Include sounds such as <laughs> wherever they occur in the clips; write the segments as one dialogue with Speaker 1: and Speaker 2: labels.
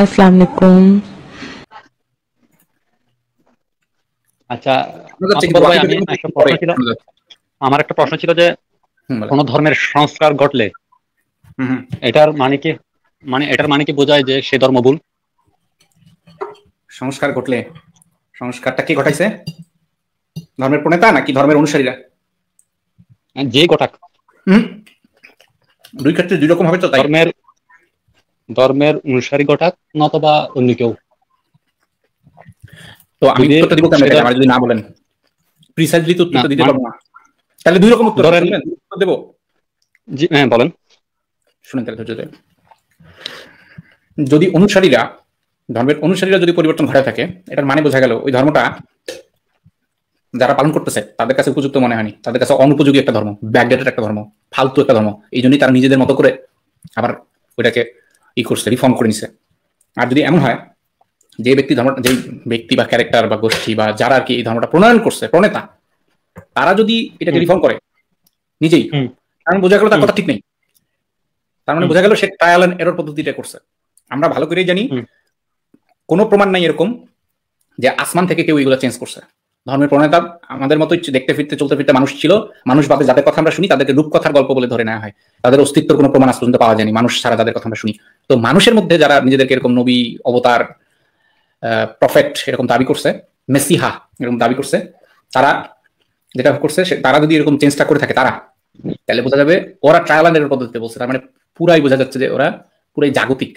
Speaker 1: আসসালামু আচ্ছা, আচ্ছা আমার একটা প্রশ্ন ছিল যে কোন ধর্মের সংস্কার ঘটলে এটার মানে কি মানে এটার মানে কি বোঝায় যে সে ধর্ম ভুল সংস্কার ঘটলে সংস্কারটা কি ঘটাইছে ধর্মের প্রণেতা নাকি ধর্মের অনুসারীরা যে ঘটাক দুই ক্ষেত্রে দুই রকম হবে তো ধর্মের ধর্মের অনুসারী ঘটাক নতবা অন্য কেউ তো আমি উত্তরটা দিব কেন আমার যদি না বলেন প্রিসাইজলি তো উত্তরটা দিতে মানে- পারবো না তাহলে দুই রকম উত্তর ধরেন উত্তর দেব জি হ্যাঁ বলেন শুনেন তাহলে ধৈর্য যদি অনুসারীরা ধর্মের অনুসারীরা যদি পরিবর্তন ঘটে থাকে এটার মানে বোঝা গেল ওই ধর্মটা যারা পালন করতেছে তাদের কাছে উপযুক্ত মনে হয়নি তাদের কাছে অনুপযোগী একটা ধর্ম ব্যাকডেটেড একটা ধর্ম ফালতু একটা ধর্ম এই জন্যই তারা নিজেদের মতো করে আবার ওইটাকে ই করছে রিফর্ম করে নিছে আর যদি এমন হয় যে ব্যক্তি ধর্ম যে ব্যক্তি বা ক্যারেক্টার বা গোষ্ঠী বা যারা আর কি এই ধর্মটা প্রণয়ন করছে প্রণেতা তারা যদি এটাকে রিফর্ম করে নিজেই কারণ বোঝা গেল তার কথা ঠিক নেই তার মানে বোঝা গেল সে ট্রায়াল অ্যান্ড এরর পদ্ধতিটা করছে আমরা ভালো করেই জানি কোনো প্রমাণ নাই এরকম যে আসমান থেকে কেউ এগুলো চেঞ্জ করছে ধর্মের প্রণেতা আমাদের মতো দেখতে ফিরতে চলতে ফিরতে মানুষ ছিল মানুষ বাদে যাদের কথা আমরা শুনি তাদেরকে রূপকথার গল্প বলে ধরে নেওয়া হয় তাদের অস্তিত্বের কোনো প্রমাণ আজ পর্যন্ত পাওয়া যায়নি মানুষ ছাড়া তাদের কথা আমরা শুনি তো মানুষের মধ্যে যারা নিজেদেরকে এরকম নবী অবতার প্রফেক্ট এরকম দাবি করছে মেসিহা এরকম দাবি করছে তারা যেটা করছে তারা যদি এরকম চেঞ্জটা করে থাকে তারা তাহলে বোঝা যাবে ওরা ট্রায়াল অ্যান্ড এরর পদ্ধতিতে বলছে তার মানে পুরাই বোঝা যাচ্ছে যে ওরা পুরাই জাগতিক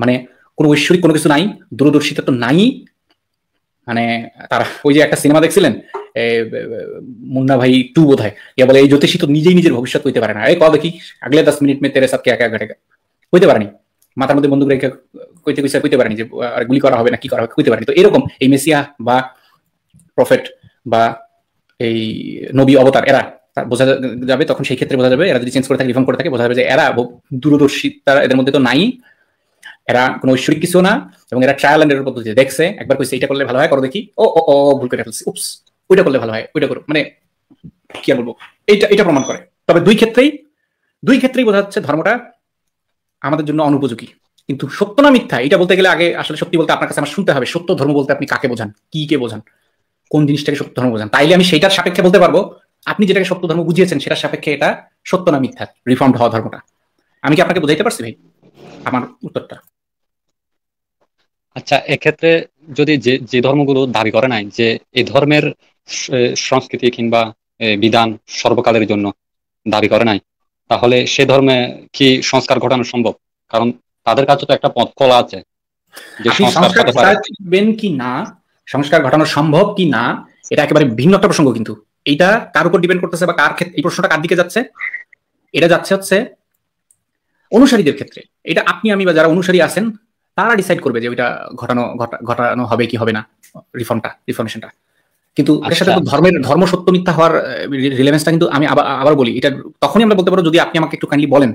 Speaker 1: মানে কোনো ঐশ্বরিক কোনো কিছু নাই দূরদর্শিতা তো নাই মানে তারা ওই যে একটা সিনেমা দেখছিলেন মুন্না ভাই টু বোধ হয় বলে এই জ্যোতিষী তো নিজেই নিজের ভবিষ্যৎ হইতে পারে না এই কবে কি আগলে দশ মিনিট মে তেরে সব কে কে ঘটেগা হইতে পারেনি মাথার মধ্যে বন্দুক রেখে কইতে কইসা কইতে পারেনি যে আর গুলি করা হবে না কি করা হবে কইতে পারেনি তো এরকম এই মেসিয়া বা প্রফেট বা এই নবী অবতার এরা বোঝা যাবে তখন সেই ক্ষেত্রে বোঝা যাবে এরা যদি চেঞ্জ করে থাকে রিফর্ম করে থাকে বোঝা যাবে যে এরা দূরদর্শিতা এদের মধ্যে তো নাই এরা কোনো ঐশ্বরিক কিছু না এবং এরা ট্রায়াল অ্যান্ড এর দেখছে একবার কইছে এটা করলে ভালো হয় করো দেখি ও ও ও ভুল করে ফেলছি উপস ওইটা করলে ভালো হয় ওইটা করো মানে কি আর বলবো এটা এটা প্রমাণ করে তবে দুই ক্ষেত্রেই দুই ক্ষেত্রেই বোঝা যাচ্ছে ধর্মটা আমাদের জন্য অনুপযোগী কিন্তু সত্য না মিথ্যা এটা বলতে গেলে আগে আসলে সত্যি বলতে আপনার কাছে আমার শুনতে হবে সত্য ধর্ম বলতে আপনি কাকে বোঝান কি কে বোঝান কোন জিনিসটাকে সত্য ধর্ম বোঝান তাইলে আমি সেটার সাপেক্ষে বলতে পারবো আপনি যেটাকে সত্য ধর্ম বুঝিয়েছেন সেটার সাপেক্ষে এটা সত্য না মিথ্যা রিফর্মড হওয়া ধর্মটা আমি কি আপনাকে বোঝাইতে পারছি ভাই আমার উত্তরটা আচ্ছা এক্ষেত্রে যদি যে যে ধর্মগুলো দাবি করে নাই যে এই ধর্মের সংস্কৃতি কিংবা বিধান সর্বকালের জন্য দাবি করে নাই তাহলে সে ধর্মে কি সংস্কার ঘটানো সম্ভব কারণ তাদের কাছে তো একটা পথ খোলা আছে কি না সংস্কার ঘটানো সম্ভব কি না এটা একেবারে ভিন্ন একটা প্রসঙ্গ কিন্তু এইটা কার উপর ডিপেন্ড করতেছে বা কার ক্ষেত্রে এই প্রশ্নটা কার দিকে যাচ্ছে এটা যাচ্ছে হচ্ছে অনুসারীদের ক্ষেত্রে এটা আপনি আমি বা যারা অনুসারী আছেন তারা ডিসাইড করবে যে ওইটা ঘটানো ঘটানো হবে কি হবে না রিফর্মটা রিফর্মেশনটা কিন্তু এটার সাথে আচ্ছা। ধর্মের ধর্ম সত্য মিথ্যা হওয়ার রিলেভেন্সটা কিন্তু আমি আবার আবার বলি এটা তখনই আমরা বলতে পারো যদি আপনি আমাকে একটু কাইন্ডলি বলেন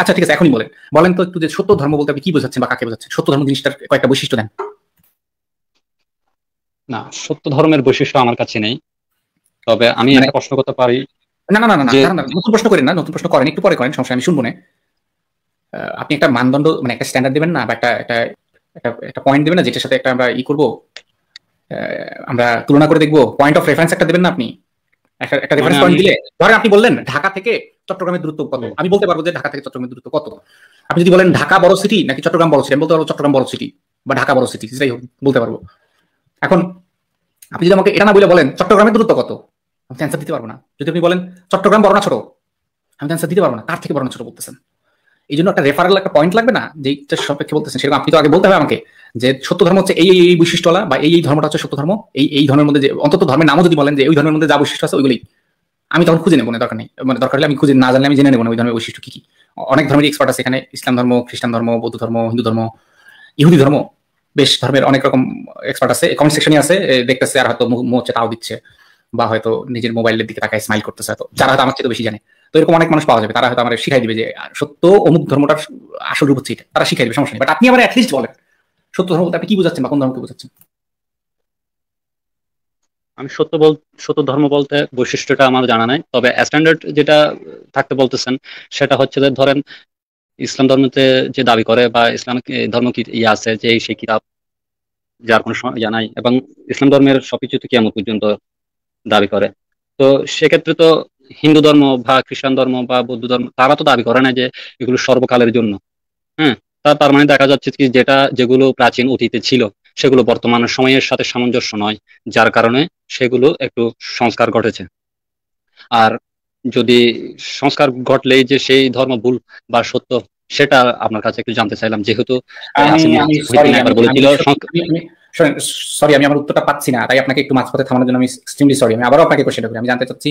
Speaker 1: আচ্ছা ঠিক আছে এখনই বলেন বলেন তো একটু যে সত্য ধর্ম বলতে আপনি কি বোঝাচ্ছেন বা কাকে বোঝাচ্ছেন সত্য ধর্ম জিনিসটার কয়েকটা বৈশিষ্ট্য দেন না সত্য ধর্মের বৈশিষ্ট্য আমার কাছে নেই তবে আমি মানে একটা প্রশ্ন করতে পারি না না না না না নতুন প্রশ্ন করেন না নতুন প্রশ্ন করেন একটু পরে করেন সমস্যা আমি শুনবো আপনি একটা মানদণ্ড মানে একটা স্ট্যান্ডার্ড দেবেন না বা একটা একটা একটা পয়েন্ট দেবেন না যেটার সাথে একটা আমরা ই করবো আমরা তুলনা করে দেখবো পয়েন্ট অফ রেফারেন্স একটা দেবেন না আপনি একটা রেফারেন্স পয়েন্ট দিলে ধরেন আপনি বললেন ঢাকা থেকে চট্টগ্রামের দূরত্ব কত আমি বলতে পারবো যে ঢাকা থেকে চট্টগ্রামের দূরত্ব কত আপনি যদি বলেন ঢাকা বড় সিটি নাকি চট্টগ্রাম বড় সিটি আমি বলতে পারবো চট্টগ্রাম বড় সিটি বা ঢাকা বড় সিটি সেটাই বলতে পারবো এখন আপনি যদি আমাকে এটা না বলে বলেন চট্টগ্রামের দূরত্ব কত আমি অ্যান্সার দিতে পারবো না যদি আপনি বলেন চট্টগ্রাম বড় না ছোট আমি অ্যান্সার দিতে পারবো না তার থেকে বড় না ছোট বলতেছেন এই জন্য একটা রেফারেল একটা পয়েন্ট লাগবে না যে সাপেক্ষে বলতেছেন সেরকম আপনি তো আগে বলতে হবে আমাকে যে সত্য ধর্ম হচ্ছে এই এই বৈশিষ্ট্যলা বা এই এই ধর্মটা হচ্ছে সত্য ধর্ম এই এই ধর্মের মধ্যে যে অন্তত ধর্মের নামও যদি বলেন যে ওই ধর্মের মধ্যে যা বৈশিষ্ট্য আছে ওইগুলি আমি তখন খুঁজে নেবো না দরকার নেই মানে দরকার হলে আমি খুঁজে না জানলে আমি জেনে নেবো না ওই ধর্মের বৈশিষ্ট্য কি কি অনেক ধর্মের এক্সপার্ট আছে এখানে ইসলাম ধর্ম খ্রিস্টান ধর্ম বৌদ্ধ ধর্ম হিন্দু ধর্ম ইহুদি ধর্ম বেশ ধর্মের অনেক রকম এক্সপার্ট আছে কমেন্ট সেকশনে আছে দেখতেছে আর হয়তো মুখ হচ্ছে তাও দিচ্ছে বা হয়তো নিজের মোবাইলের দিকে তাকায় স্মাইল করতেছে হয়তো যারা হয়তো আমার চেয়ে বেশি জানে তো এরকম অনেক মানুষ পাওয়া যাবে তারা হয়তো আমার শিখাই দিবে যে সত্য অমুক ধর্মটার আসল রূপ হচ্ছে এটা তারা শিখাই দিবে সমস্যা নেই বাট আপনি আমার অ্যাটলিস্ট বলেন সত্য ধর্ম বলতে আপনি কি বোঝাচ্ছেন বা কোন ধর্মকে বোঝাচ্ছেন আমি সত্য বল সত্য ধর্ম বলতে বৈশিষ্ট্যটা আমার জানা নাই তবে স্ট্যান্ডার্ড যেটা থাকতে বলতেছেন সেটা হচ্ছে যে ধরেন ইসলাম ধর্মতে যে দাবি করে বা ইসলাম ধর্ম কি ইয়ে আছে যে সেই কিতাব যার কোনো ইয়া নাই এবং ইসলাম ধর্মের সবকিছু তো কেমন পর্যন্ত দাবি করে তো সেক্ষেত্রে তো হিন্দু ধর্ম বা খ্রিস্টান ধর্ম বা বৌদ্ধ ধর্ম তারা তো দাবি করে না যে এগুলো সর্বকালের জন্য হ্যাঁ তার মানে দেখা যাচ্ছে কি যেটা যেগুলো প্রাচীন অতীতে ছিল সেগুলো বর্তমান সময়ের সাথে সামঞ্জস্য নয় যার কারণে সেগুলো একটু সংস্কার ঘটেছে আর যদি সংস্কার ঘটলেই যে সেই ধর্ম ভুল বা সত্য সেটা আপনার কাছে একটু জানতে চাইলাম যেহেতু সরি আমি আমার উত্তরটা পাচ্ছি না তাই আপনাকে একটু মাঝপথে থামানোর জন্য আমি এক্সট্রিমলি সরি আমি আবারও আপনাকে কোশ্চেন করি আমি জানতে চাচ্ছি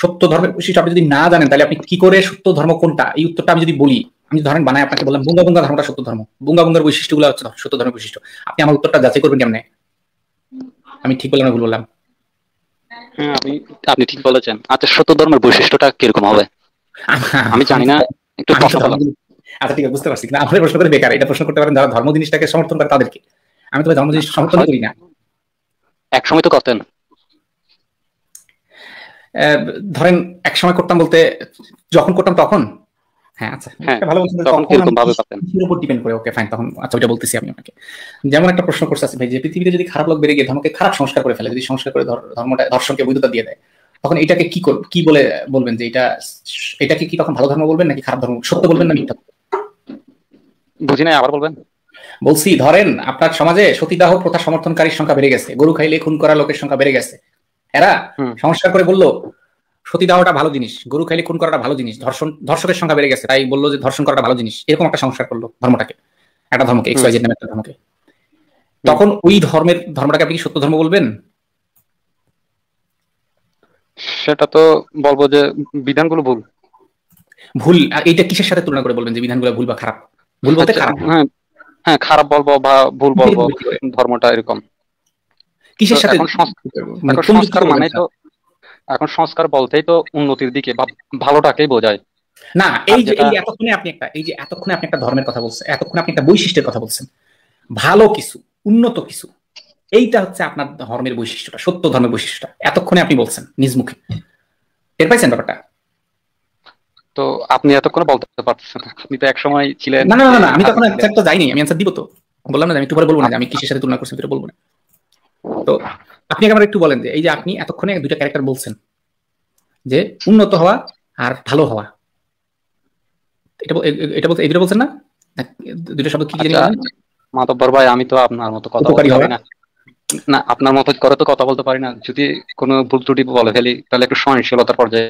Speaker 1: সত্য ধর্মের বৈশিষ্ট্য আপনি যদি না জানেন তাহলে আপনি কি করে সত্য ধর্ম কোনটা এই উত্তরটা আমি যদি বলি আমি ধরেন বানাই আপনাকে বললাম বুঙ্গা বুঙ্গা ধর্মটা সত্য ধর্ম বুঙ্গা বুঙ্গার গুলো হচ্ছে সত্য ধর্মের বৈশিষ্ট্য আপনি আমার উত্তরটা যাচাই করবেন কেমনে আমি ঠিক বললাম ভুল বললাম হ্যাঁ, আপনি ঠিক বলেছেন আচ্ছা সত্য ধর্মের বৈশিষ্ট্যটা কিরকম হবে আমি জানি না একটু আচ্ছা ঠিক আছে বুঝতে পারছি কিন্তু আমাদের প্রশ্ন করে বেকার এটা প্রশ্ন করতে পারেন যারা ধর্ম জিনিসটাকে সমর্থন করে তাদেরকে আমি তো ধর্ম জিনিস আচ্ছা, সমর্থন করি না এক সময় তো করতেন ধরেন এক সময় করতাম বলতে যখন করতাম তখন হ্যাঁ আচ্ছা হ্যাঁ, ভালো করে ফাইন তখন আচ্ছা বলতেছি যেমন একটা প্রশ্ন করছে ভাই যে পৃথিবীতে যদি খারাপ লোক বেড়ে গিয়ে ধর্মকে খারাপ সংস্কার করে ফেলে যদি সংস্কার করে ধর্মটা ধর্ষণকে বৈধতা দিয়ে দেয় তখন এটাকে কি কি বলে বলবেন যে এটা এটাকে কি তখন ভালো ধর্ম বলবেন নাকি খারাপ ধর্ম সত্য বলবেন না মিথ্যা বুঝি নাই আবার বলবেন বলছি ধরেন আপনার সমাজে সতীদাহ প্রথা সমর্থনকারীর সংখ্যা বেড়ে গেছে গরু খাইলে খুন করা লোকের সংখ্যা বেড়ে গেছে এরা সংস্কার করে বললো সতী দেওয়াটা ভালো জিনিস গরু খাইলে খুন করাটা ভালো জিনিস ধর্ষণ ধর্ষকের সংখ্যা বেড়ে গেছে তাই বললো যে ধর্ষণ করাটা ভালো জিনিস এরকম একটা সংস্কার করলো ধর্মটাকে একটা ধর্মকে একটা ধর্মকে তখন ওই ধর্মের ধর্মটাকে আপনি কি সত্য ধর্ম বলবেন সেটা তো বলবো যে বিধানগুলো ভুল ভুল এইটা কিসের সাথে তুলনা করে বলবেন যে বিধানগুলো ভুল বা খারাপ ভুল বলতে আচ্ছা, খারাপ হ্যাঁ, হ্যাঁ খারাপ বলবো বা ভুল বলবো <laughs> ধর্মটা এরকম কিসের সাথে সংস্কার মানে তো এখন সংস্কার বলতেই তো উন্নতির দিকে বা ভালোটাকেই বোঝায় না এই যে এই এতক্ষণে আপনি একটা এই যে এতক্ষণে আপনি একটা ধর্মের কথা বলছেন এতক্ষণে আপনি একটা বৈশিষ্ট্যের কথা বলছেন ভালো কিছু উন্নত কিছু এইটা হচ্ছে আপনার ধর্মের বৈশিষ্ট্যটা সত্য ধর্মের বৈশিষ্ট্যটা এতক্ষণে আপনি বলছেন নিজ মুখে টের পাইছেন ব্যাপারটা তো আপনি এতক্ষণে বলতে পারতেছেন আপনি তো একসময় ছিলেন না না না আমি তখন আচ্ছা, একটা যাইনি আমি অ্যান্সার দিব তো বললাম না আমি একটু পরে বলবো না আমি আচ্ছা। কিসের সাথে তুলনা করছি বলবো না তো আপনি আমার একটু বলেন যে এই যে আপনি এতক্ষণে দুইটা ক্যারেক্টার বলছেন যে উন্নত হওয়া আর ভালো হওয়া এটা এটা বলতে এই দুটো বলছেন না দুটো শব্দ কি জানি আচ্ছা, মাতব্বর ভাই আমি তো আপনার মতো কথা বলতে পারি না না আপনার মতো করে তো কথা বলতে পারি না যদি কোনো ভুল ত্রুটি বলে ফেলি তাহলে একটু সহনশীলতার পর্যায়ে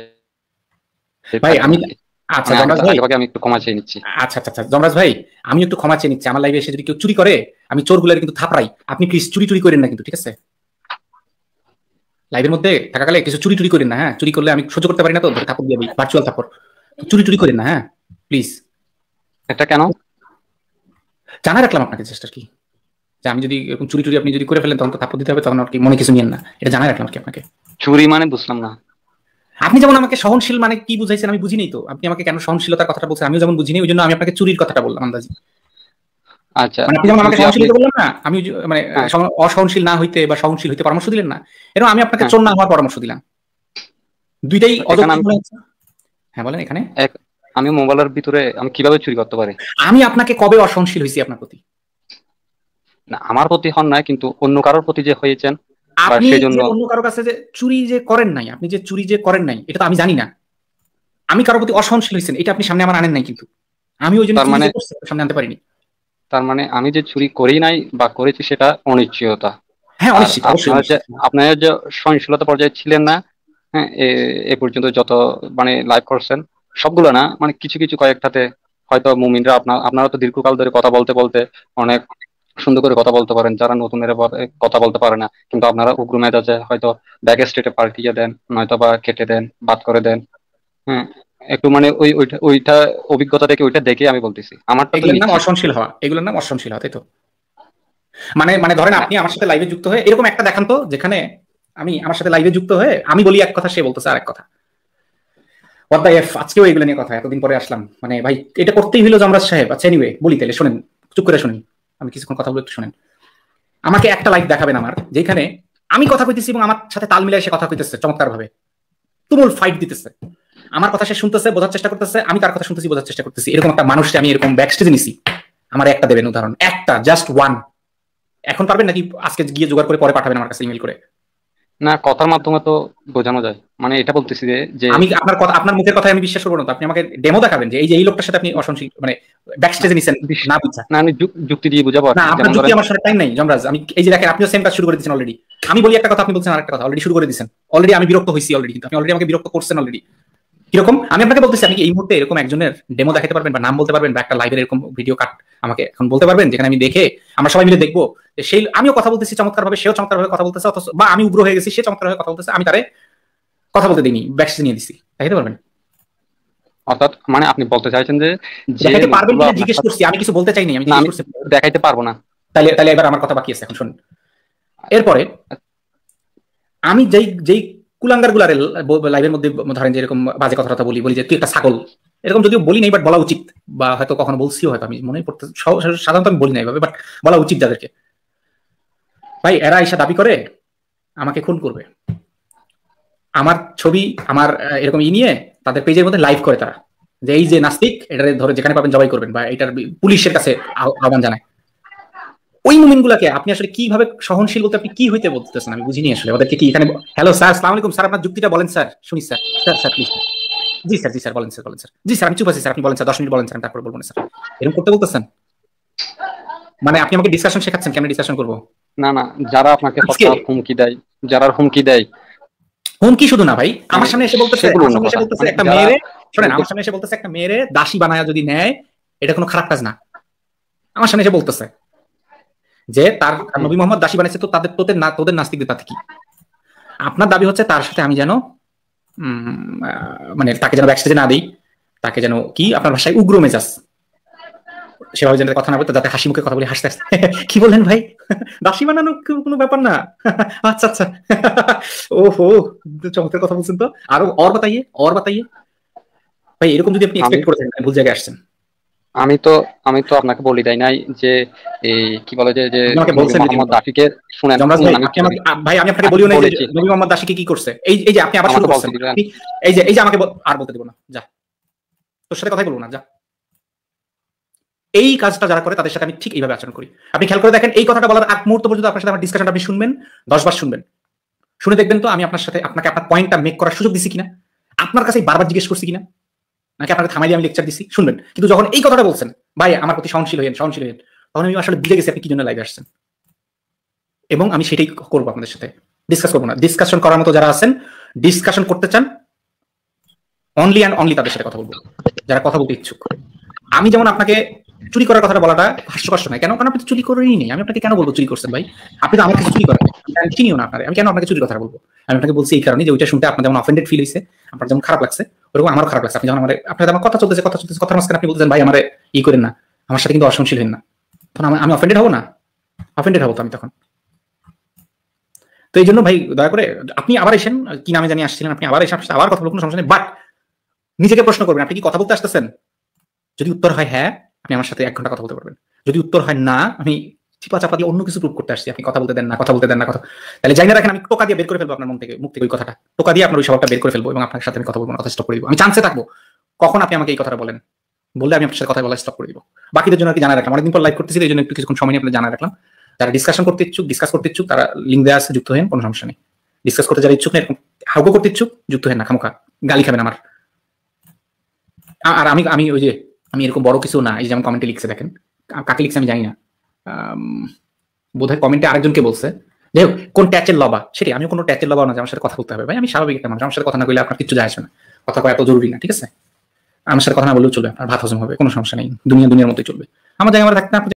Speaker 1: ভাই আমি আচ্ছা, মানে আচ্ছা, আচ্ছা, ভাই আমি একটু নিচ্ছি আমার এসে যদি কেউ চুরি করে আমি থাপড়াই আপনি চুরি করেন না কিন্তু কিছু চুরি চুরি না হ্যাঁ চুরি করলে আমি করতে পারি না তো চুরি চুরি করেন না হ্যাঁ প্লিজ রাখলাম আপনাকে চেষ্টা কি আমি যদি চুরি আপনি যদি করে ফেলেন তখন তো থাপড় দিতে হবে তখন আর কি মনে কিছু নিয়েন না এটা জানা রাখলাম কি আপনাকে চুরি মানে বুঝলাম না আপনি যেমন আমাকে সহনশীল মানে কি বুঝাইছেন আমি বুঝিনি তো আপনি আমাকে কেন সহনশীলতার কথাটা বলছেন আমিও যেমন বুঝিনি ওই জন্য আমি আপনাকে চুরির কথাটা বললাম আন্দাজি আচ্ছা, মানে মানে, হ্যাঁ। অসহনশীল না হইতে বা সহনশীল হইতে পরামর্শ দিলেন না আমি আপনাকে হ্যাঁ। পরামর্শ দিলাম দুইটাই হ্যাঁ বলেন এখানে আমি মোবাইলের ভিতরে আমি কিভাবে চুরি করতে পারি আমি আপনাকে কবে অসহনশীল হয়েছি আপনার প্রতি না আমার প্রতি হন নয় কিন্তু অন্য কারোর প্রতি যে হয়েছেন আপনি অন্য কারো কাছে যে চুরি যে করেন নাই আপনি যে চুরি যে করেন নাই এটা তো আমি জানি না আমি প্রতি অসহনশীল হয়েছেন এটা আপনি সামনে আমার আনেন নাই কিন্তু আমি ওই জন্য মানে সামনে আনতে পারিনি তার মানে আমি যে চুরি করি নাই বা করেছি সেটা অনিশ্চয়তা হ্যাঁ, আপনারা যে সহনশীলতা পর্যায়ে ছিলেন না হ্যাঁ এ পর্যন্ত যত মানে লাইভ করছেন সবগুলো না মানে কিছু কিছু কয়েকটাতে হয়তো মুমিনরা আপনার আপনারা তো দীর্ঘকাল ধরে কথা বলতে বলতে অনেক সুন্দর করে কথা বলতে পারেন যারা নতুন এর কথা বলতে পারে না কিন্তু আপনারা উগ্র মেজাজে হয়তো ব্যাক স্টেটে পাল্টিয়ে দেন নয়তো বা কেটে দেন বাদ করে দেন হ্যাঁ একটু মানে ওই ওইটা ওইটা অভিজ্ঞতা থেকে ওইটা দেখে আমি বলতেছি আমার এগুলোর নাম অসহনশীল হওয়া এগুলোর নাম অসহনশীল হওয়া তাই তো মানে মানে ধরেন আপনি আমার সাথে লাইভে যুক্ত হয়ে এরকম একটা দেখান তো যেখানে আমি আমার সাথে লাইভে যুক্ত হয়ে আমি বলি এক কথা সে বলতেছে আর এক কথা হোয়াট দ্য এফ আজকেও এগুলো নিয়ে কথা এতদিন পরে আসলাম মানে ভাই এটা করতেই যে জামরাজ সাহেব আচ্ছা এনিওয়ে বলি তাহলে শোনেন চুপ করে শোনেন আমি কিছুক্ষণ কথাগুলো একটু শোনেন আমাকে একটা লাইভ দেখাবেন আমার যেখানে আমি কথা কইতেছি এবং আমার সাথে তাল মিলাই সে কথা কইতেছে চমৎকার ভাবে তুমুল ফাইট দিতেছে আমার কথা সে শুনতেছে বোঝার চেষ্টা করতেছে আমি তার কথা শুনতেছি বোঝার চেষ্টা করতেছি এরকম একটা মানুষকে আমি এরকম ব্যাক স্টেজ নিছি আমার একটা দেবেন উদাহরণ একটা জাস্ট ওয়ান এখন পারবেন নাকি আজকে গিয়ে জোগাড় করে পরে পাঠাবেন আমার কাছে ইমেল করে না কথার মাধ্যমে তো বোঝানো যায় মানে এটা বলতেছি যে আমি আপনার কথা আপনার মুখের কথা আমি বিশ্বাস করব না আপনি আমাকে ডেমো দেখাবেন যে এই যে এই লোকটার সাথে আপনি অসংসি মানে ব্যাকস্টেজে নিছেন না বুঝা না আমি যুক্তি দিয়ে বুঝাবো না আপনার যুক্তি আমার সাথে টাইম নাই জমরাজ আমি এই যে দেখেন আপনিও সেম কাজ শুরু করে দিয়েছেন অলরেডি আমি বলি একটা কথা আপনি বলছেন আরেকটা কথা অলরেডি শুরু করে দিয়েছেন অলরেডি আমি বিরক্ত হইছি অলরেডি কিন্তু আপনি অলরেডি আমাকে বিরক্ত করছেন অলরেডি কিরকম আমি আপনাকে বলতেছি আপনি এই মুহূর্তে এরকম একজনের ডেমো দেখাতে পারবেন বা নাম বলতে পারবেন বা একটা লাইভের এরকম ভিডিও কাট আমাকে এখন বলতে পারবেন যেখানে আমি দেখে আমরা সবাই মিলে দেখবো সেই আমিও কথা বলতেছি চমৎকার ভাবে সেও চমৎকার ভাবে কথা বলতেছে বা আমি উগ্র হয়ে গেছি সে ভাবে কথা বলতেছে আমি তারে কথা বলতে দিইনি ব্যাকসেজ নিয়ে দিছি দেখাতে পারবেন অর্থাৎ মানে আপনি বলতে চাইছেন যে দেখাইতে পারবেন কিনা জিজ্ঞেস করছি আমি কিছু বলতে চাইনি আমি জিজ্ঞেস করছি দেখাইতে পারবো না তাহলে তাহলে এবার আমার কথা বাকি আছে এখন এরপরে আমি যেই যেই কুলাঙ্গার গুলার লাইভের মধ্যে ধরেন যে এরকম বাজে কথাটা বলি বলি যে তুই একটা ছাগল এরকম যদিও বলি নাই বাট বলা উচিত বা হয়তো কখনো বলছিও হয়তো আমি মনে পড়তে সাধারণত আমি বলি নাই বাট বলা উচিত যাদেরকে ভাই এরা এসে দাবি করে আমাকে খুন করবে আমার ছবি আমার এরকম ই নিয়ে তাদের পেজের মধ্যে লাইভ করে তারা যে এই যে নাস্তিক এটা ধরে যেখানে পাবেন জবাই করবেন বা এটার পুলিশের কাছে আহ্বান জানায় ওই মুমিনগুলোকে আপনি আসলে কিভাবে সহনশীল বলতে আপনি কি হইতে বলতেছেন আমি বুঝিনি আসলে ওদেরকে কি এখানে হ্যালো স্যার সালাম আলাইকুম স্যার আপনার যুক্তিটা বলেন স্যার শুনি স্যার স্যার স্যার প্লিজ জি স্যার জি স্যার বলেন স্যার বলেন স্যার জি স্যার আমি চুপ আছি স্যার আপনি বলেন স্যার দশ মিনিট বলেন স্যার তারপর বলবো না স্যার এরকম করতে বলতেছেন মানে আপনি আমাকে ডিসকাশন শেখাচ্ছেন কেমন ডিসকাশন করবো না না যারা আপনাকে হুমকি দেয় যারা হুমকি দেয় হুমকি শুধু না ভাই আমার মানে সামনে এসে বলতেছে মানে একটা মেয়ে শোনেন আমার সামনে এসে বলতেছে একটা মেয়েরে দাসী বানায় যদি নেয় এটা কোনো খারাপ কাজ না আমার সামনে এসে বলতেছে যে তার নবী মোহাম্মদ দাসী বানিয়েছে তো তাদের তোদের না তোদের নাস্তিকদের তাতে কি আপনার দাবি হচ্ছে তার সাথে আমি যেন মানে তাকে যেন ব্যাকস্টেজে না দিই তাকে যেন কি আপনার ভাষায় উগ্র মেজাজ সেভাবে যেন কথা না বলতে যাতে হাসি মুখে কথা বলে হাসতে হাসতে <laughs> কি বললেন ভাই দাসী বানানো কোনো ব্যাপার না <laughs> আচ্ছা আচ্ছা <laughs> ওহো চমৎকার কথা বলছেন তো আরো অর বাতাইয়ে অর বাতাইয়ে ভাই এরকম যদি আপনি এক্সপেক্ট করেছেন ভুল জায়গায় আসছেন আমি তো আমি তো আপনাকে বলি তাই নাই যে এই কি বলে যে যে মোহাম্মদ দাশিকে শুনেন ভাই আমি আপনাকে বলিও নাই যে নবী মোহাম্মদ দাশিকে কি করছে এই এই যে আপনি আবার শুরু করছেন এই যে এই যে আমাকে আর বলতে দিব না যা তোর সাথে কথাই বলবো না যা এই কাজটা যারা করে তাদের সাথে আমি ঠিক এইভাবে আচরণ করি আপনি খেয়াল করে দেখেন এই কথাটা বলার আগ মুহূর্ত পর্যন্ত আপনার সাথে আমার ডিসকাশনটা আপনি শুনবেন দশবার শুনবেন শুনে দেখবেন তো আমি আপনার সাথে আপনাকে আপনার পয়েন্টটা মেক করার সুযোগ দিছি কিনা আপনার কাছে বারবার জিজ্ঞেস করছি কিনা নাকি আপনাকে থামাই দিয়ে আমি লেকচার দিচ্ছি শুনবেন কিন্তু যখন এই কথাটা বলছেন ভাই আমার প্রতি সহনশীল হইয়েন সহনশীল হইয়েন তখন আমি আসলে বুঝে গেছি আপনি কি জন্য লাইভে আসছেন এবং আমি সেটাই করবো আপনাদের সাথে ডিসকাস করবো না ডিসকাশন করার মতো যারা আছেন ডিসকাশন করতে চান অনলি অ্যান্ড অনলি তাদের সাথে কথা বলবো যারা কথা বলতে ইচ্ছুক আমি যেমন আপনাকে চুরি করার কথাটা বলাটা হাস্যকর শোনায় কেন কারণ আপনি চুরি করেনই নেই আমি আপনাকে কেন বলবো চুরি করছেন ভাই আপনি তো আমার কাছে চুরি করেন আমি চিনিও না আপনার আমি কেন আপনাকে চুরি কথা বলবো আমি আপনাকে বলছি এই কারণে যে ওইটা শুনতে আপনার যেমন অফেন্ডেড ফিল হয়েছে আপনার যেমন খারাপ লাগছে ওরকম আমার খারাপ লাগছে আপনি যখন আমার আপনার আমার কথা চলতেছে কথা চলতেছে কথা মাঝখানে আপনি বলছেন ভাই আমার ই করেন না আমার সাথে কিন্তু অসংশীল হন না তখন আমি অফেন্ডেড হবো না অফেন্ডেড হবো তো আমি তখন তো এই জন্য ভাই দয়া করে আপনি আবার এসেন কি নামে জানি আসছিলেন আপনি আবার এসে আবার কথা বলুন সমস্যা নেই বাট নিজেকে প্রশ্ন করবেন আপনি কি কথা বলতে আসতেছেন যদি উত্তর হয় হ্যাঁ আপনি আমার সাথে এক ঘন্টা কথা বলতে পারবেন যদি উত্তর হয় না আমি চিপা চাপা দিয়ে অন্য কিছু প্রুভ করতে আসছি আপনি কথা বলতে দেন না কথা বলতে দেন না কথা তাহলে জানি না রাখেন আমি টোকা দিয়ে বের করে ফেলবো আপনার মন থেকে মুখ থেকে ওই কথাটা টোকা দিয়ে আপনার ওই স্বভাবটা বের করে ফেলবো এবং আপনার সাথে আমি কথা বলবো কথা স্টপ করে দিব আমি চান্সে থাকবো কখন আপনি আমাকে এই কথাটা বলেন বললে আমি আপনার সাথে কথা বলা স্টপ করে দিব বাকিদের জন্য আর কি জানা রাখলাম অনেকদিন পর লাইক করতেছি এই জন্য একটু কিছুক্ষণ সময় নিয়ে আপনি জানা রাখলাম যারা ডিসকাশন করতে ইচ্ছুক ডিসকাস করতে ইচ্ছুক তারা লিঙ্ক দেওয়া আছে যুক্ত হেন কোনো সমস্যা নেই ডিসকাস করতে যারা ইচ্ছুক না এরকম হাউগো করতে ইচ্ছুক যুক্ত হেন না খামোখা গালি খাবেন আমার আর আমি আমি ওই যে আমি এরকম বড় কিছু না এই যেমন কমেন্টে লিখছে দেখেন কাকে লিখছে আমি জানি না হয় কমেন্টে আরেকজনকে বলছে যাই হোক কোন ট্যাচের লবা সেটি আমি কোনো ট্যাচের লবা না আমার সাথে কথা বলতে হবে ভাই আমি স্বাভাবিক একটা মানুষ আমার সাথে কথা না কইলে আপনার কিছু যায় না কথা কয় এত জরুরি না ঠিক আছে আমার সাথে কথা না বললেও চলবে আপনার ভাত হজম হবে কোনো সমস্যা নেই দুনিয়া দুনিয়ার মতোই চলবে আমার জায়গায় আমরা থাকতে